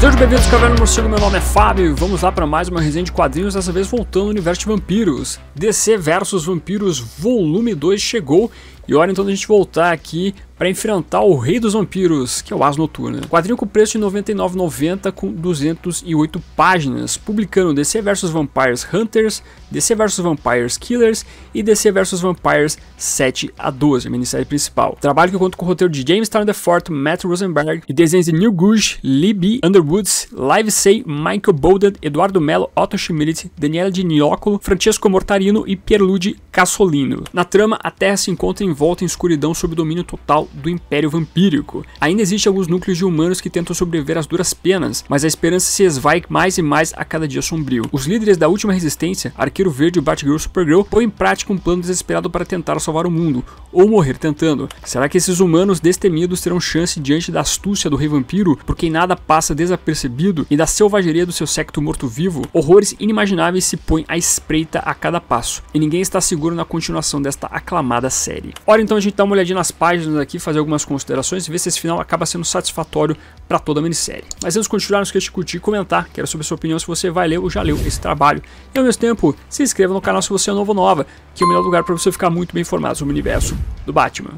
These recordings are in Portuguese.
Sejam bem-vindos, Caverna Morcego, meu nome é Fábio e vamos lá para mais uma resenha de quadrinhos, dessa vez voltando ao universo de vampiros. DC vs Vampiros Volume 2 chegou e hora então da gente voltar aqui para enfrentar o Rei dos Vampiros, que é o As Noturna. Quadrinho com preço de R$ 99,90 com 208 páginas, publicando DC vs Vampires Hunters, DC vs Vampires Killers e DC vs Vampires 7 a 12, a minissérie principal. Trabalho que conta com o roteiro de James Fort, Matt Rosenberg e desenhos de Neil Gouge, Libby Underwoods, Live Say, Michael Bolden, Eduardo Mello, Otto Schmidt, Daniela Di Niocolo, Francesco Mortarino e Pierluigi Cassolino. Na trama, a Terra se encontra em envolta em escuridão sob o domínio total do Império Vampírico. Ainda existem alguns núcleos de humanos que tentam sobreviver às duras penas, mas a esperança se esvai mais e mais a cada dia sombrio. Os líderes da última resistência, Arqueiro Verde e Batgirl Supergirl, põem em prática um plano desesperado para tentar salvar o mundo, ou morrer tentando. Será que esses humanos destemidos terão chance diante da astúcia do Rei Vampiro, por quem nada passa desapercebido, e da selvageria do seu secto morto-vivo? Horrores inimagináveis se põem à espreita a cada passo, e ninguém está seguro na continuação desta aclamada série. Ora, então a gente dá uma olhadinha nas páginas aqui, fazer algumas considerações e ver se esse final acaba sendo satisfatório para toda a minissérie. Mas antes de continuar, não esqueça de curtir e comentar, quero saber a sua opinião se você vai ler ou já leu esse trabalho. E ao mesmo tempo, se inscreva no canal se você é novo ou nova, que é o melhor lugar para você ficar muito bem informado sobre o universo do Batman.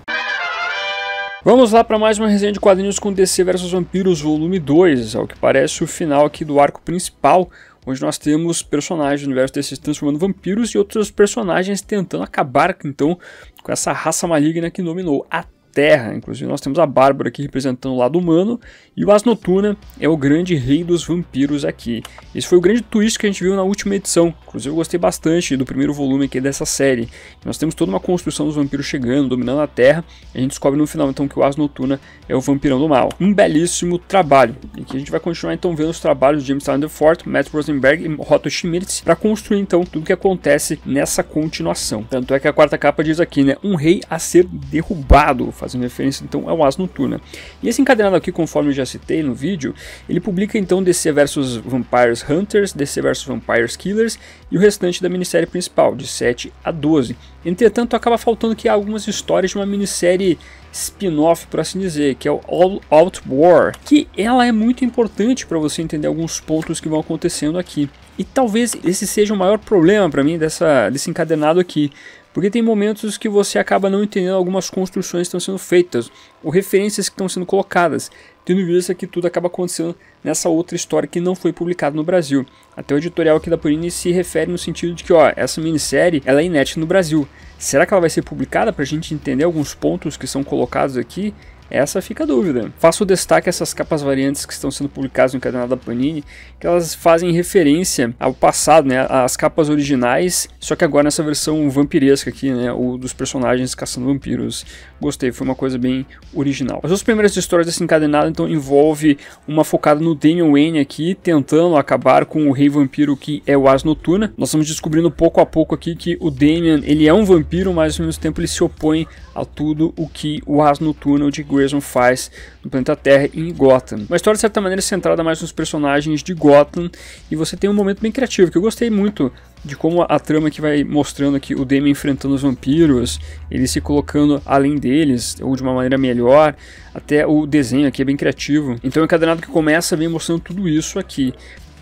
Vamos lá para mais uma resenha de quadrinhos com DC vs Vampiros Volume 2, ao que parece o final aqui do arco principal, onde nós temos personagens do universo desses se transformando em vampiros e outros personagens tentando acabar então com essa raça maligna que dominou a Terra. Inclusive, nós temos a Bárbara aqui representando o lado humano, e o As Noturna é o grande rei dos vampiros aqui. Esse foi o grande twist que a gente viu na última edição. Inclusive, eu gostei bastante do primeiro volume aqui dessa série. Nós temos toda uma construção dos vampiros chegando, dominando a Terra, e a gente descobre no final então que o As Noturna é o vampirão do mal. Um belíssimo trabalho, e que a gente vai continuar então vendo os trabalhos de James Tyler Fort, Matt Rosenberg e Otto Schmitz para construir então tudo o que acontece nessa continuação. Tanto é que a quarta capa diz aqui, né, um rei a ser derrubado, fazendo referência então ao é As Noturna. E esse encadenado aqui, conforme eu já citei no vídeo, ele publica então DC vs Vampires Hunters, DC vs Vampires Killers e o restante da minissérie principal, de 7 a 12. Entretanto, acaba faltando que algumas histórias de uma minissérie spin-off, por assim dizer, que é o All Out War, que ela é muito importante para você entender alguns pontos que vão acontecendo aqui. E talvez esse seja o maior problema para mim dessa, desse encadenado aqui, porque tem momentos que você acaba não entendendo algumas construções que estão sendo feitas, ou referências que estão sendo colocadas, tendo em vista que tudo acaba acontecendo nessa outra história que não foi publicada no Brasil. Até o editorial aqui da Panini se refere no sentido de que, ó, essa minissérie ela é inédita no Brasil. Será que ela vai ser publicada para a gente entender alguns pontos que são colocados aqui? Essa fica a dúvida. Faço destaque a essas capas variantes que estão sendo publicadas no encadernado da Panini, que elas fazem referência ao passado, né? As capas originais, só que agora nessa versão vampiresca aqui, né? O dos personagens caçando vampiros. Gostei, foi uma coisa bem original. As duas primeiras histórias desse encadenado, então, envolve uma focada no Damian Wayne aqui, tentando acabar com o rei vampiro que é o As Noturna. Nós estamos descobrindo pouco a pouco aqui que o Damien, ele é um vampiro, mas ao mesmo tempo ele se opõe a tudo o que o As Noturna, o de Grey Jason faz no planeta Terra em Gotham. Uma história de certa maneira centrada mais nos personagens de Gotham e você tem um momento bem criativo que eu gostei muito de como a trama que vai mostrando aqui o Demi enfrentando os vampiros, ele se colocando além deles, ou de uma maneira melhor, até o desenho aqui é bem criativo. Então é um encadenado que começa bem mostrando tudo isso aqui.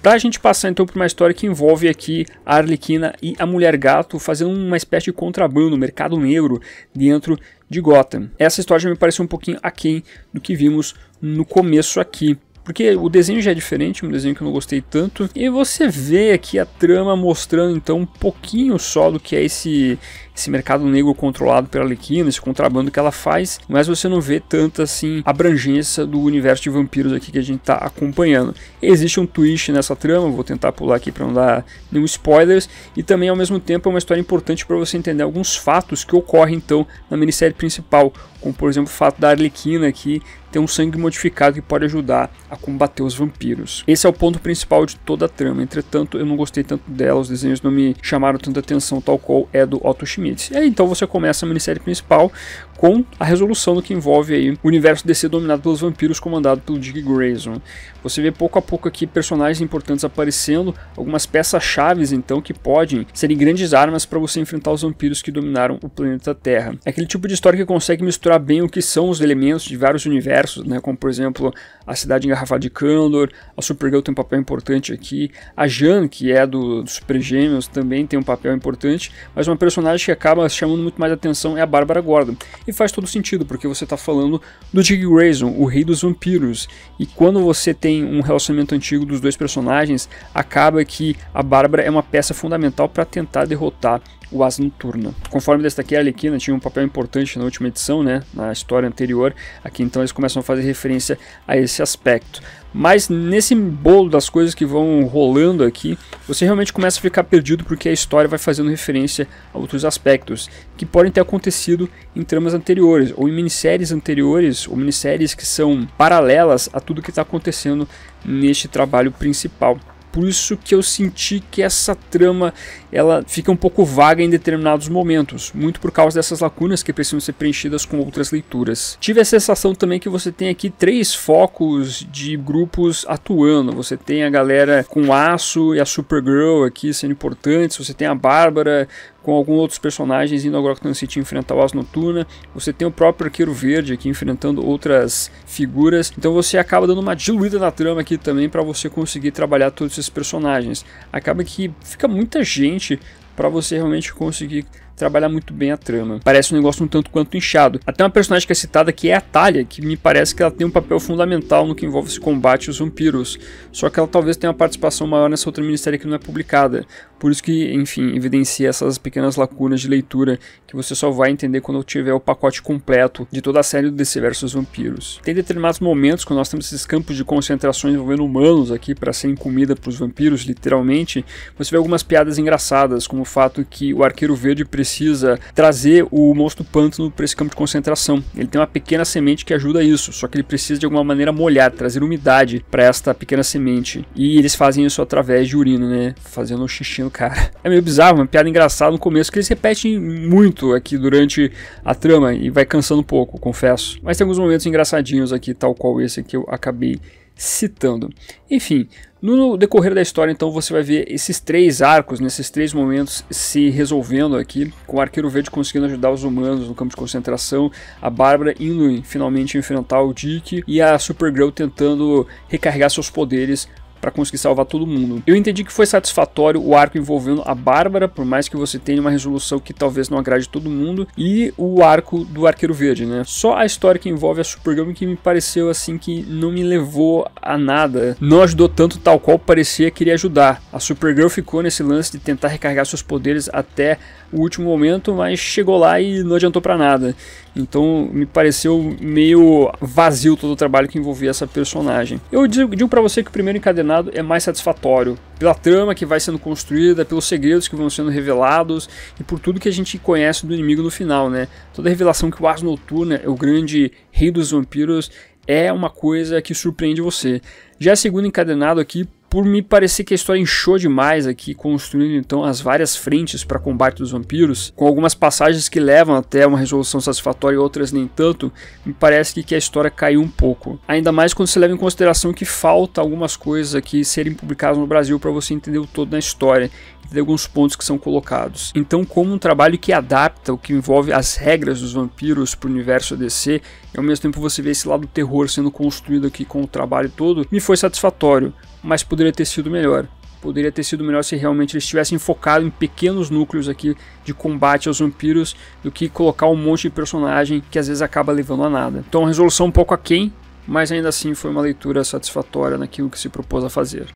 Pra gente passar então para uma história que envolve aqui a Arlequina e a Mulher Gato fazendo uma espécie de contrabando, mercado negro, dentro de Gotham. Essa história já me pareceu um pouquinho aquém do que vimos no começo aqui porque o desenho já é diferente, um desenho que eu não gostei tanto. E você vê aqui a trama mostrando então um pouquinho só do que é esse esse mercado negro controlado pela Alequina, esse contrabando que ela faz, mas você não vê tanta assim abrangência do universo de vampiros aqui que a gente está acompanhando. Existe um twist nessa trama, vou tentar pular aqui para não dar nenhum spoilers, e também ao mesmo tempo é uma história importante para você entender alguns fatos que ocorrem então na minissérie principal, como por exemplo o fato da Arlequina aqui tem um sangue modificado que pode ajudar a combater os vampiros. Esse é o ponto principal de toda a trama. Entretanto, eu não gostei tanto dela, os desenhos não me chamaram tanta atenção, tal qual é do Otto Schmidt. E aí então você começa a minissérie principal com a resolução do que envolve aí o universo DC dominado pelos vampiros, comandado pelo Dick Grayson. Você vê pouco a pouco aqui personagens importantes aparecendo, algumas peças chaves então que podem serem grandes armas para você enfrentar os vampiros que dominaram o planeta Terra. É aquele tipo de história que consegue misturar bem o que são os elementos de vários universos diversos, né, como por exemplo a Cidade Engarrafada de Candor, a Supergirl tem um papel importante aqui, a Jan, que é do, do Super Gêmeos, também tem um papel importante, mas uma personagem que acaba chamando muito mais atenção é a Bárbara Gordon. E faz todo sentido, porque você está falando do Dick Grayson, o rei dos vampiros, e quando você tem um relacionamento antigo dos dois personagens, acaba que a Bárbara é uma peça fundamental para tentar derrotar o Asa Noturna. Conforme destaquei, a Arlequina tinha um papel importante na última edição, né, na história anterior, aqui então eles começam começam a fazer referência a esse aspecto. Mas nesse bolo das coisas que vão rolando aqui, você realmente começa a ficar perdido porque a história vai fazendo referência a outros aspectos que podem ter acontecido em tramas anteriores ou em minisséries anteriores ou minisséries que são paralelas a tudo que está acontecendo neste trabalho principal por isso que eu senti que essa trama ela fica um pouco vaga em determinados momentos, muito por causa dessas lacunas que precisam ser preenchidas com outras leituras. Tive a sensação também que você tem aqui três focos de grupos atuando. Você tem a galera com aço e a Supergirl aqui sendo importantes, você tem a Bárbara com alguns outros personagens indo ao Groktan City enfrentar o As Noturna. Você tem o próprio Arqueiro Verde aqui enfrentando outras figuras. Então você acaba dando uma diluída na trama aqui também para você conseguir trabalhar todos esses personagens. Acaba que fica muita gente para você realmente conseguir trabalha muito bem a trama. Parece um negócio um tanto quanto inchado. Até uma personagem que é citada que é a Talia, que me parece que ela tem um papel fundamental no que envolve esse combate aos vampiros. Só que ela talvez tenha uma participação maior nessa outra minissérie que não é publicada. Por isso que, enfim, evidencia essas pequenas lacunas de leitura que você só vai entender quando tiver o pacote completo de toda a série do DC vs Vampiros. Tem determinados momentos quando nós temos esses campos de concentração envolvendo humanos aqui para serem comida para os vampiros, literalmente, você vê algumas piadas engraçadas, como o fato que o arqueiro verde precisa precisa trazer o monstro pântano para esse campo de concentração. Ele tem uma pequena semente que ajuda a isso, só que ele precisa de alguma maneira molhar, trazer umidade para esta pequena semente. E eles fazem isso através de urina, né? Fazendo um xixi no cara. É meio bizarro, uma piada engraçada no começo que eles repetem muito aqui durante a trama e vai cansando um pouco, confesso. Mas tem alguns momentos engraçadinhos aqui, tal qual esse que eu acabei citando. Enfim, no decorrer da história, então, você vai ver esses três arcos, nesses né, três momentos se resolvendo aqui, com o Arqueiro Verde conseguindo ajudar os humanos no campo de concentração, a Bárbara indo finalmente enfrentar o Dick e a Supergirl tentando recarregar seus poderes para conseguir salvar todo mundo. Eu entendi que foi satisfatório o arco envolvendo a Bárbara, por mais que você tenha uma resolução que talvez não agrade todo mundo, e o arco do Arqueiro Verde, né? Só a história que envolve a Supergirl que me pareceu assim que não me levou a nada, não ajudou tanto tal qual parecia queria ajudar. A Supergirl ficou nesse lance de tentar recarregar seus poderes até o último momento, mas chegou lá e não adiantou para nada. Então me pareceu meio vazio todo o trabalho que envolvia essa personagem. Eu digo, digo para você que o primeiro encadenado é mais satisfatório pela trama que vai sendo construída, pelos segredos que vão sendo revelados e por tudo que a gente conhece do inimigo no final, né? Toda a revelação que o Ars Noturna é o grande rei dos vampiros é uma coisa que surpreende você. Já é segundo encadenado aqui, por me parecer que a história encheu demais aqui, construindo então as várias frentes para combate dos vampiros, com algumas passagens que levam até uma resolução satisfatória e outras nem tanto, me parece que, a história caiu um pouco. Ainda mais quando se leva em consideração que falta algumas coisas aqui serem publicadas no Brasil para você entender o todo na história de alguns pontos que são colocados. Então, como um trabalho que adapta o que envolve as regras dos vampiros para o universo DC, e ao mesmo tempo você vê esse lado terror sendo construído aqui com o trabalho todo, me foi satisfatório mas poderia ter sido melhor. Poderia ter sido melhor se realmente eles tivessem focado em pequenos núcleos aqui de combate aos vampiros do que colocar um monte de personagem que às vezes acaba levando a nada. Então, a resolução um pouco aquém, mas ainda assim foi uma leitura satisfatória naquilo que se propôs a fazer.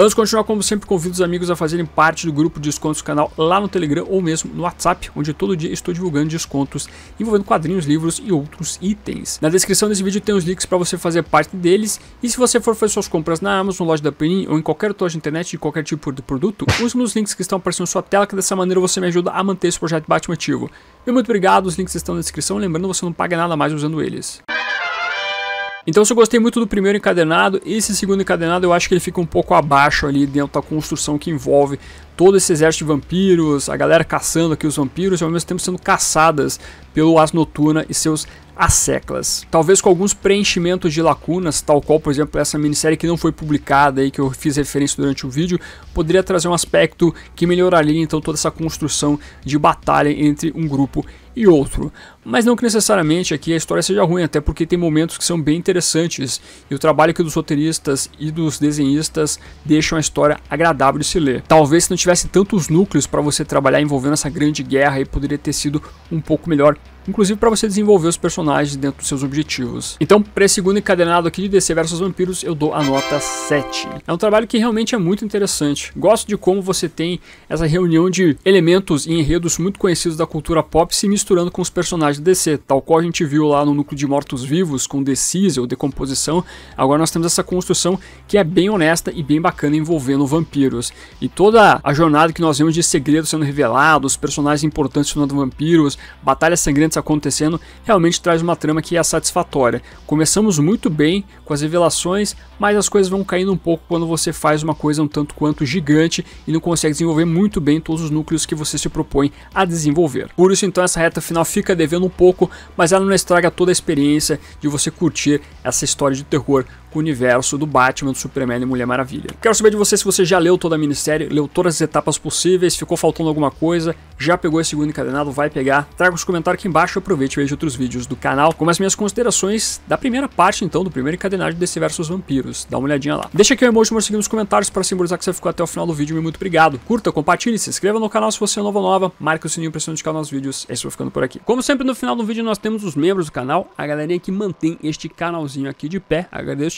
Antes de continuar, como sempre, convido os amigos a fazerem parte do grupo de descontos do canal lá no Telegram ou mesmo no WhatsApp, onde todo dia estou divulgando descontos envolvendo quadrinhos, livros e outros itens. Na descrição desse vídeo tem os links para você fazer parte deles e se você for fazer suas compras na Amazon, loja da Panini ou em qualquer loja de internet de qualquer tipo de produto, use nos links que estão aparecendo na sua tela que dessa maneira você me ajuda a manter esse projeto Batman ativo. E muito obrigado, os links estão na descrição, lembrando você não paga nada mais usando eles. Então se eu gostei muito do primeiro encadenado, esse segundo encadenado eu acho que ele fica um pouco abaixo ali dentro da construção que envolve todo esse exército de vampiros, a galera caçando aqui os vampiros e ao mesmo tempo sendo caçadas pelo As Noturna e seus asseclas. Talvez com alguns preenchimentos de lacunas, tal qual, por exemplo, essa minissérie que não foi publicada e que eu fiz referência durante o vídeo, poderia trazer um aspecto que melhoraria então toda essa construção de batalha entre um grupo e outro. Mas não que necessariamente aqui a história seja ruim, até porque tem momentos que são bem interessantes e o trabalho aqui dos roteiristas e dos desenhistas deixam a história agradável de se ler. Talvez se não tivesse tantos núcleos para você trabalhar envolvendo essa grande guerra aí poderia ter sido um pouco melhor inclusive para você desenvolver os personagens dentro dos seus objetivos. Então, para esse segundo encadenado aqui de DC vs Vampiros, eu dou a nota 7. É um trabalho que realmente é muito interessante. Gosto de como você tem essa reunião de elementos e enredos muito conhecidos da cultura pop se misturando com os personagens DC, tal qual a gente viu lá no núcleo de mortos-vivos com Decise ou Decomposição, agora nós temos essa construção que é bem honesta e bem bacana envolvendo vampiros. E toda a jornada que nós vemos de segredos sendo revelados, personagens importantes tornando vampiros, batalhas sangrentas acontecendo, realmente traz uma trama que é satisfatória. Começamos muito bem com as revelações, mas as coisas vão caindo um pouco quando você faz uma coisa um tanto quanto gigante e não consegue desenvolver muito bem todos os núcleos que você se propõe a desenvolver. Por isso então essa reta final fica devendo um pouco, mas ela não estraga toda a experiência de você curtir essa história de terror com o universo do Batman, do Superman e Mulher Maravilha. Quero saber de você se você já leu toda a minissérie, leu todas as etapas possíveis, ficou faltando alguma coisa, já pegou esse segundo encadenado, vai pegar, traga os comentários aqui embaixo e aproveite e veja outros vídeos do canal, como as minhas considerações da primeira parte, então, do primeiro encadenado desse versus vampiros. Dá uma olhadinha lá. Deixa aqui o um emoji mais nos comentários para simbolizar que você ficou até o final do vídeo, muito obrigado. Curta, compartilhe, se inscreva no canal se você é novo ou nova, marque o sininho para se notificar nos vídeos, é isso vou ficando por aqui. Como sempre, no final do vídeo nós temos os membros do canal, a galerinha que mantém este canalzinho aqui de pé, agradeço